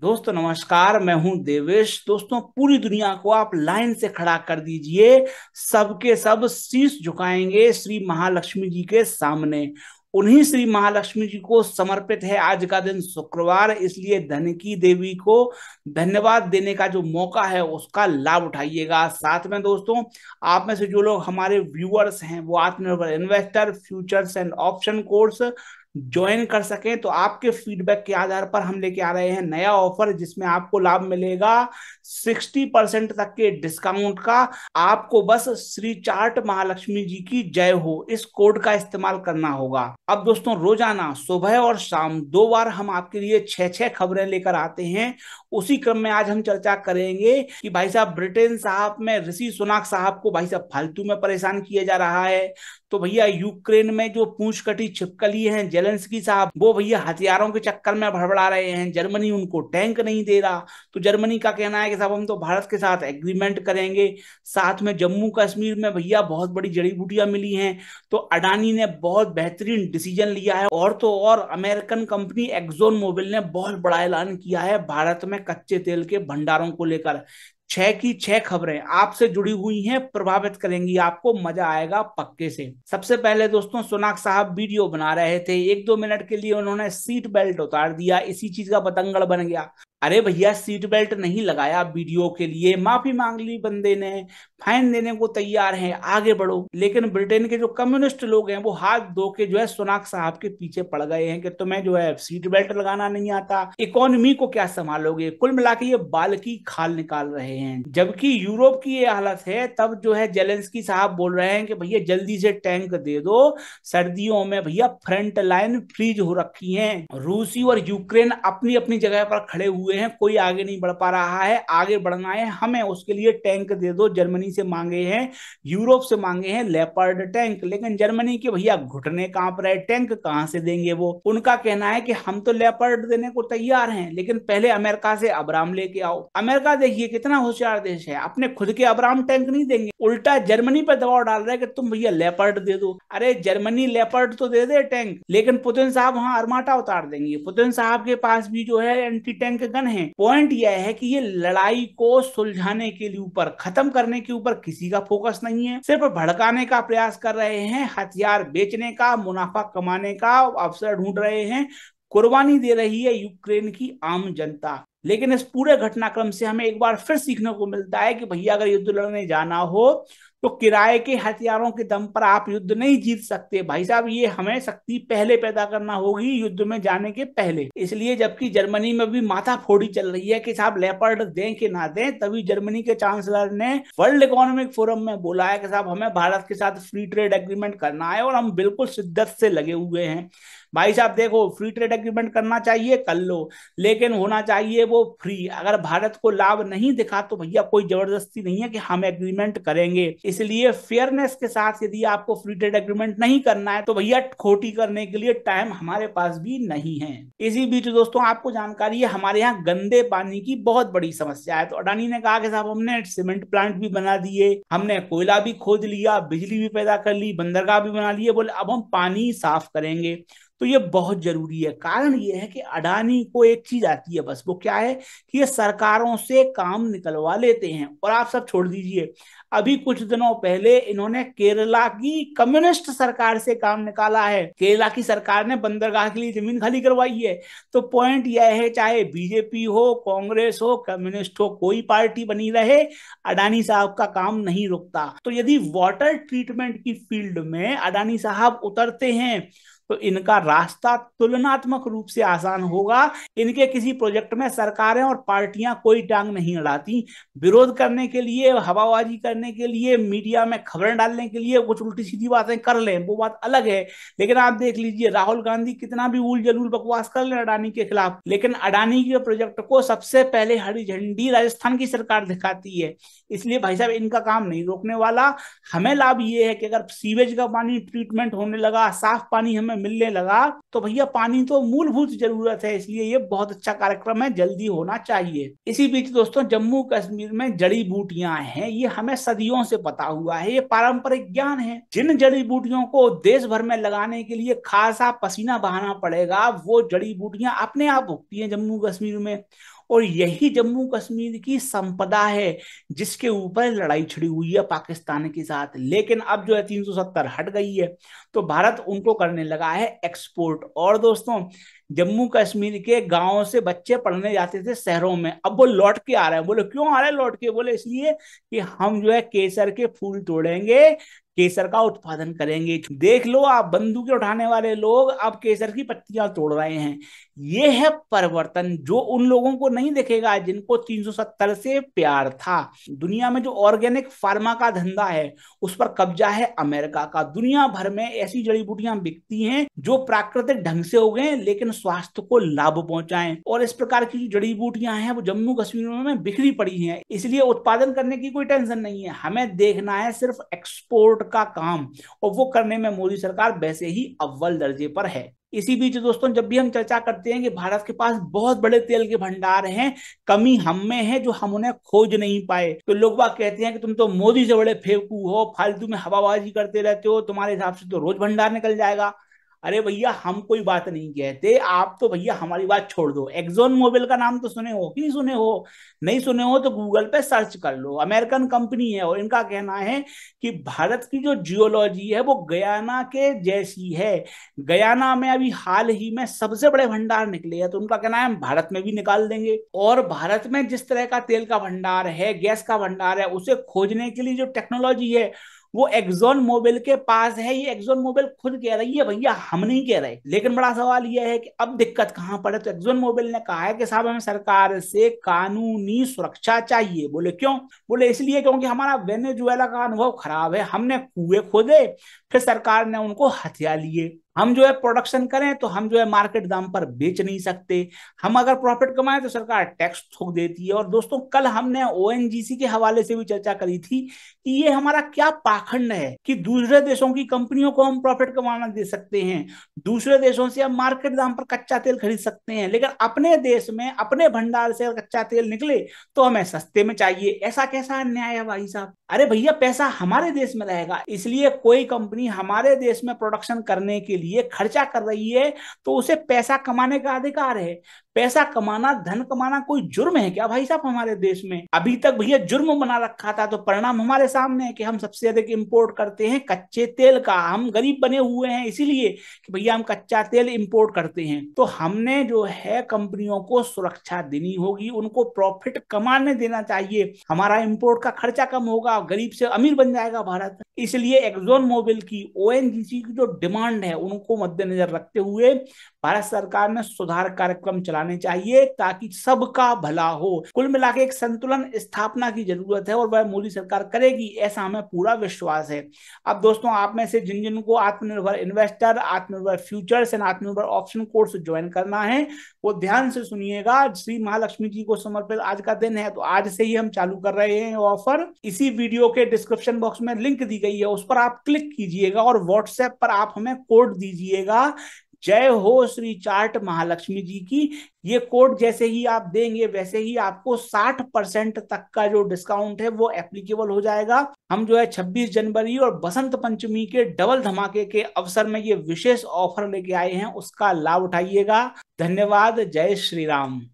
दोस्तों नमस्कार मैं हूं देवेश दोस्तों पूरी दुनिया को आप लाइन से खड़ा कर दीजिए सबके सब शीश झुकाएंगे श्री महालक्ष्मी जी के सामने उन्हीं श्री महालक्ष्मी जी को समर्पित है आज का दिन शुक्रवार इसलिए धन की देवी को धन्यवाद देने का जो मौका है उसका लाभ उठाइएगा साथ में दोस्तों आप में से जो लोग हमारे व्यूअर्स हैं वो Atmanirbhar investor futures and option course join कर सकें तो आपके फीडबैक के आधार पर हम लेके आ रहे हैं नया ऑफर जिसमें आपको लाभ मिलेगा सिक्सटी परसेंट तक के डिस्काउंट का आपको बस श्री चार्ट महालक्ष्मी जी की जय हो इस कोड का इस्तेमाल करना होगा अब दोस्तों रोजाना सुबह और शाम दो बार हम आपके लिए छह छह खबरें लेकर आते हैं उसी क्रम में आज हम चर्चा करेंगे कि भाई साहब ब्रिटेन साहब में ऋषि सुनाक साहब को भाई साहब फालतू में परेशान किया जा रहा है तो भैया यूक्रेन में जो पूछ कटी छिपकली है जल जेलेंसकी साहब वो भैया हथियारों के चक्कर में भड़बड़ा रहे हैं जर्मनी उनको टैंक नहीं दे रहा तो जर्मनी का कहना है कि साहब हम तो भारत के साथ एग्रीमेंट करेंगे साथ में जम्मू कश्मीर में भैया बहुत बड़ी जड़ी बूटियां मिली हैं तो अडानी ने बहुत बेहतरीन डिसीजन लिया है और तो और अमेरिकन कंपनी एक्जोन मोबिल ने बहुत बड़ा ऐलान किया है भारत में कच्चे तेल के भंडारों को लेकर छह की छह खबरें आपसे जुड़ी हुई हैं प्रभावित करेंगी आपको मजा आएगा पक्के से सबसे पहले दोस्तों सोनाक साहब वीडियो बना रहे थे एक दो मिनट के लिए उन्होंने सीट बेल्ट उतार दिया इसी चीज का बतंगड़ बन गया अरे भैया सीट बेल्ट नहीं लगाया वीडियो के लिए माफी मांग ली बंदे ने फाइन देने को तैयार हैं आगे बढ़ो लेकिन ब्रिटेन के जो कम्युनिस्ट लोग हैं वो हाथ धो के जो है सोनाक साहब के पीछे पड़ गए हैं कि तुम्हें जो है सीट बेल्ट लगाना नहीं आता इकोनॉमी को क्या संभालोगे कुल मिला के ये बाल की खाल निकाल रहे हैं जबकि यूरोप की ये हालत है तब जो है जेलेंसकी साहब बोल रहे हैं कि भैया जल्दी से टैंक दे दो सर्दियों में भैया फ्रंट लाइन फ्रीज हो रखी है रूसी और यूक्रेन अपनी अपनी जगह पर खड़े हुए हुए हैं कोई आगे नहीं बढ़ पा रहा है आगे बढ़ना है हमें उसके लिए टैंक दे दो जर्मनी से मांगे हैं यूरोप से मांगे हैं लेपर्ड टैंक लेकिन जर्मनी के भैया घुटने कांप रहे टैंक कहां से देंगे वो उनका कहना है कि हम तो लेपर्ड देने को तैयार हैं लेकिन पहले अमेरिका से अब्राम लेके आओ अमेरिका देखिए कितना होशियार देश है अपने खुद के अब्राम टैंक नहीं देंगे उल्टा जर्मनी पर दबाव डाल रहे है कि तुम भैया लेपर्ड दे दो अरे जर्मनी लेपर्ड तो दे दे टैंक लेकिन पुतिन साहब वहां अरमाटा उतार देंगे पुतिन साहब के पास भी जो है एंटी टैंक संकन है पॉइंट यह है कि ये लड़ाई को सुलझाने के लिए ऊपर खत्म करने के ऊपर किसी का फोकस नहीं है सिर्फ भड़काने का प्रयास कर रहे हैं हथियार बेचने का मुनाफा कमाने का अवसर ढूंढ रहे हैं कुर्बानी दे रही है यूक्रेन की आम जनता लेकिन इस पूरे घटनाक्रम से हमें एक बार फिर सीखने को मिलता है कि भैया अगर युद्ध लड़ने जाना हो तो किराए के हथियारों के दम पर आप युद्ध नहीं जीत सकते भाई साहब ये हमें शक्ति पहले पैदा करना होगी युद्ध में जाने के पहले इसलिए जबकि जर्मनी में भी माथा फोड़ी चल रही है कि साहब लेपर्ड दें कि ना दें तभी जर्मनी के चांसलर ने वर्ल्ड इकोनॉमिक फोरम में बोला है कि साहब हमें भारत के साथ फ्री ट्रेड एग्रीमेंट करना है और हम बिल्कुल शिद्दत से लगे हुए हैं भाई साहब देखो फ्री ट्रेड एग्रीमेंट करना चाहिए कर लो लेकिन होना चाहिए वो फ्री अगर भारत को लाभ नहीं दिखा तो भैया कोई जबरदस्ती नहीं है कि हम एग्रीमेंट करेंगे इसलिए फेयरनेस के साथ यदि आपको फ्री ट्रेड एग्रीमेंट नहीं करना है तो भैया खोटी करने के लिए टाइम हमारे पास भी नहीं है इसी बीच दोस्तों आपको जानकारी है हमारे यहाँ गंदे पानी की बहुत बड़ी समस्या है तो अडानी ने कहा कि साहब हमने सीमेंट प्लांट भी बना दिए हमने कोयला भी खोद लिया बिजली भी पैदा कर ली बंदरगाह भी बना लिए बोले अब हम पानी साफ करेंगे तो ये बहुत जरूरी है कारण ये है कि अडानी को एक चीज आती है बस वो क्या है कि ये सरकारों से काम निकलवा लेते हैं और आप सब छोड़ दीजिए अभी कुछ दिनों पहले इन्होंने केरला की कम्युनिस्ट सरकार से काम निकाला है केरला की सरकार ने बंदरगाह के लिए जमीन खाली करवाई है तो पॉइंट यह है चाहे बीजेपी हो कांग्रेस हो कम्युनिस्ट हो कोई पार्टी बनी रहे अडानी साहब का काम नहीं रुकता तो यदि वाटर ट्रीटमेंट की फील्ड में अडानी साहब उतरते हैं तो इनका रास्ता तुलनात्मक रूप से आसान होगा इनके किसी प्रोजेक्ट में सरकारें और पार्टियां कोई टांग नहीं अड़ाती विरोध करने के लिए हवाबाजी करने के लिए मीडिया में खबरें डालने के लिए कुछ उल्टी सीधी बातें कर लें वो बात अलग है लेकिन आप देख लीजिए राहुल गांधी कितना भी उल जलूल बकवास कर ले अडानी के खिलाफ लेकिन अडानी के प्रोजेक्ट को सबसे पहले हरी झंडी राजस्थान की सरकार दिखाती है इसलिए भाई साहब इनका काम नहीं रोकने वाला हमें लाभ ये है कि अगर सीवेज का पानी ट्रीटमेंट होने लगा साफ पानी हमें में मिलने लगा तो भैया पानी तो मूलभूत जरूरत है इसलिए ये बहुत अच्छा कार्यक्रम है जल्दी होना चाहिए इसी बीच दोस्तों जम्मू कश्मीर में जड़ी बूटियां हैं ये हमें सदियों से पता हुआ है ये पारंपरिक ज्ञान है जिन जड़ी बूटियों को देश भर में लगाने के लिए खासा पसीना बहाना पड़ेगा वो जड़ी बूटियां अपने आप उगती है जम्मू कश्मीर में और यही जम्मू कश्मीर की संपदा है जिसके ऊपर लड़ाई छिड़ी हुई है पाकिस्तान के साथ लेकिन अब जो है 370 हट गई है तो भारत उनको करने लगा है एक्सपोर्ट और दोस्तों जम्मू कश्मीर के गाँव से बच्चे पढ़ने जाते थे शहरों में अब वो लौट के आ रहे हैं बोले क्यों आ रहे हैं लौट के बोले इसलिए कि हम जो है केसर के फूल तोड़ेंगे केसर का उत्पादन करेंगे देख लो आप बंदूकें उठाने वाले लोग अब केसर की पत्तियां तोड़ रहे हैं ये है परिवर्तन जो उन लोगों को नहीं देखेगा जिनको 370 से प्यार था दुनिया में जो ऑर्गेनिक फार्मा का धंधा है उस पर कब्जा है अमेरिका का दुनिया भर में ऐसी जड़ी बूटियां बिकती हैं जो प्राकृतिक ढंग से हो गए लेकिन स्वास्थ्य को लाभ पहुंचाएं और इस प्रकार की जो जड़ी बूटियां हैं वो जम्मू कश्मीर में बिखरी पड़ी है इसलिए उत्पादन करने की कोई टेंशन नहीं है हमें देखना है सिर्फ एक्सपोर्ट का काम और वो करने में मोदी सरकार वैसे ही अव्वल दर्जे पर है इसी बीच दोस्तों जब भी हम चर्चा करते हैं कि भारत के पास बहुत बड़े तेल के भंडार हैं कमी हम में है जो हम उन्हें खोज नहीं पाए तो लोग बात कहते हैं कि तुम तो मोदी से बड़े फेकू हो फालतू में हवाबाजी करते रहते हो तुम्हारे हिसाब से तो रोज भंडार निकल जाएगा अरे भैया हम कोई बात नहीं कहते आप तो भैया हमारी बात छोड़ दो एक्जोन मोबिल का नाम तो सुने हो कि नहीं सुने हो नहीं सुने हो तो गूगल पे सर्च कर लो अमेरिकन कंपनी है और इनका कहना है कि भारत की जो जियोलॉजी है वो गयाना के जैसी है गयाना में अभी हाल ही में सबसे बड़े भंडार निकले हैं तो उनका कहना है हम भारत में भी निकाल देंगे और भारत में जिस तरह का तेल का भंडार है गैस का भंडार है उसे खोजने के लिए जो टेक्नोलॉजी है वो एक्सोन मोबाइल के पास है ये एक्सोन मोबाइल खुद कह रही है भैया हम नहीं कह रहे लेकिन बड़ा सवाल यह है कि अब दिक्कत कहाँ पर है तो एक्सोन मोबाइल ने कहा है कि साहब हमें सरकार से कानूनी सुरक्षा चाहिए बोले क्यों बोले इसलिए क्योंकि हमारा वेनेजुएला का अनुभव खराब है हमने कुए खोदे फिर सरकार ने उनको हथिया लिए हम जो है प्रोडक्शन करें तो हम जो है मार्केट दाम पर बेच नहीं सकते हम अगर प्रॉफिट कमाएं तो सरकार टैक्स थोक देती है और दोस्तों कल हमने ओ के हवाले से भी चर्चा करी थी कि ये हमारा क्या पाखंड है कि दूसरे देशों की कंपनियों को हम प्रॉफिट कमाना दे सकते हैं दूसरे देशों से हम मार्केट दाम पर कच्चा तेल खरीद सकते हैं लेकिन अपने देश में अपने भंडार से कच्चा तेल निकले तो हमें सस्ते में चाहिए ऐसा कैसा अन्याय है भाई साहब अरे भैया पैसा हमारे देश में रहेगा इसलिए कोई कंपनी हमारे देश में प्रोडक्शन करने के लिए लिए खर्चा कर रही है तो उसे पैसा कमाने का अधिकार है पैसा कमाना धन कमाना कोई जुर्म है क्या भाई साहब हमारे देश में अभी तक भैया जुर्म बना रखा था तो परिणाम हमारे सामने है कि हम सबसे अधिक इम्पोर्ट करते हैं कच्चे तेल का हम गरीब बने हुए हैं इसीलिए कि भैया हम कच्चा तेल इम्पोर्ट करते हैं तो हमने जो है कंपनियों को सुरक्षा देनी होगी उनको प्रॉफिट कमाने देना चाहिए हमारा इम्पोर्ट का खर्चा कम होगा गरीब से अमीर बन जाएगा भारत इसलिए एक्जोन मोबिल की ओ की जो डिमांड है उनको मद्देनजर रखते हुए भारत सरकार ने सुधार कार्यक्रम चलाने आने चाहिए ताकि सबका भला हो कुल मिला एक संतुलन स्थापना की जरूरत है और वह मोदी सरकार करेगी ऐसा हमें पूरा विश्वास है अब दोस्तों आप में से जिन जिन को Atmanirbhar investor Atmanirbhar futures and Atmanirbhar option course join करना है वो ध्यान से सुनिएगा श्री महालक्ष्मी जी को समर्पित आज का दिन है तो आज से ही हम चालू कर रहे हैं ऑफर इसी वीडियो के डिस्क्रिप्शन बॉक्स में लिंक दी गई है उस पर आप क्लिक कीजिएगा और व्हाट्सएप पर आप हमें कोड दीजिएगा जय हो श्री चार्ट महालक्ष्मी जी की ये कोड जैसे ही आप देंगे वैसे ही आपको 60 परसेंट तक का जो डिस्काउंट है वो एप्लीकेबल हो जाएगा हम जो है 26 जनवरी और बसंत पंचमी के डबल धमाके के अवसर में ये विशेष ऑफर लेके आए हैं उसका लाभ उठाइएगा धन्यवाद जय श्री राम